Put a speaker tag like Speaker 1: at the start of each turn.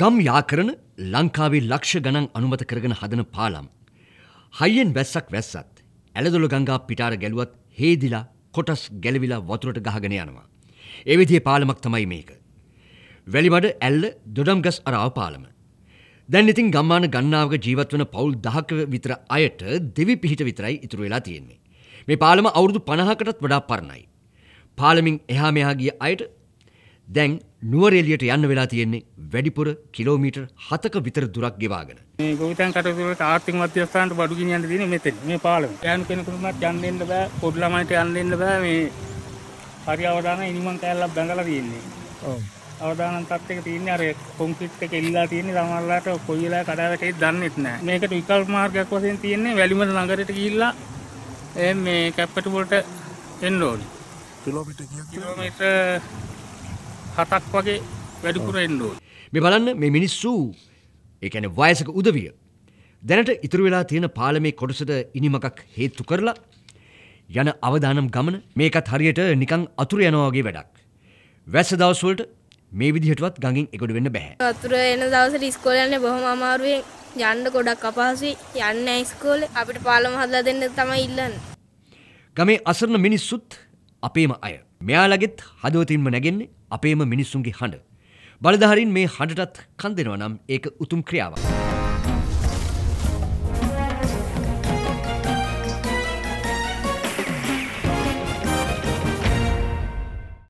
Speaker 1: ගම් යාකරන ලංකාවේ ලක්ෂ ගණන් අනුමත කරගෙන හදන පාලම්. හයියෙන් වැස්සක් වැස්සත් ඇලදොළ ගංගා පිටාර ගැලුවත් හේදිලා කොටස් ගැලවිලා වතුරට ගහගෙන යනවා. ඒ විදිහේ පාලමක් තමයි මේක. වැලිබඩ ඇල්ල දොඩම්ගස් අරාව පාලම. දැන් ඉතින් ගම්මාන ගන්නාවක ජීවත් වන පවුල් දහක විතර අයට දෙවි පිහිට විතරයි ඉතුරු වෙලා තියෙන්නේ. මේ පාලම අවුරුදු 50කටත් වඩා පරණයි. පාලමින් එහා මෙහා ගිය අයට දැන් නුවරෙලියට යන්න වෙලා තියෙන්නේ වැඩිපුර කිලෝමීටර් 7ක විතර දුරක් ගෙවාගෙන.
Speaker 2: මේ ගෝවිතන් කටවතුරට ආර්ථික මධ්‍යස්ථානට බඩු ගෙනියන්න තියෙන්නේ මෙතන මේ පාලම. යෑම කෙනෙකුටවත් යන්න දෙන්න බෑ, පොඩි ළමයින්ට යන්න දෙන්න බෑ මේ පරිවර්තන ඉනිමන් කෑල්ලක් බඳලා තියෙන්නේ. ඔව්. අවදානම් තත්ත්වයක තියෙන්නේ අර කොන්ක්‍රීට් එක එල්ලලා තියෙන්නේ සමහරලාට කොයි වෙලාව කඩා වැටේ දන්නෙත් නැහැ. මේකට විකල්ප මාර්ගයක් වශයෙන් තියෙන්නේ වැලිමල නගරයට ගිහිල්ලා මේ කැප්පට වලට එන්න ඕනේ. කිලෝමීටර් කීයක්? කිලෝමීටර් හතක් වගේ වැඩිපුර එන්න ඕනේ.
Speaker 1: මේ බලන්න මේ මිනිස්සු ඒ කියන්නේ වයසක උදවිය දැනට ඉතුරු වෙලා තියෙන පාලමේ කොටසට ඉනිමකක් හේතු කරලා යන අවදානම් ගමන මේකත් හරියට නිකන් අතුරු යනවා වගේ වැඩක්. වැස්ස දවස් වලට මේ විදිහටවත් ගඟින් එකඩ වෙන්න බෑ.
Speaker 3: අතුර එන දවසට ඉස්කෝලේ යන්න බොහොම අමාරුවෙන් යන්න ගොඩක් අපහසුයි. යන්නේ නැහැ ඉස්කෝලේ. අපිට පාලම හදලා දෙන්න තමයි ඉල්ලන්නේ.
Speaker 1: ගමේ අසරණ මිනිස්සුත් අපේම අය. මෙයාලගෙත් හදවතින්ම නැගෙන්නේ අපේම මිනිස්සුන්ගේ හඬ. බලධහරින් මේ හඬටත් කන්දෙනවා නම් ඒක උතුම් ක්‍රියාවක්.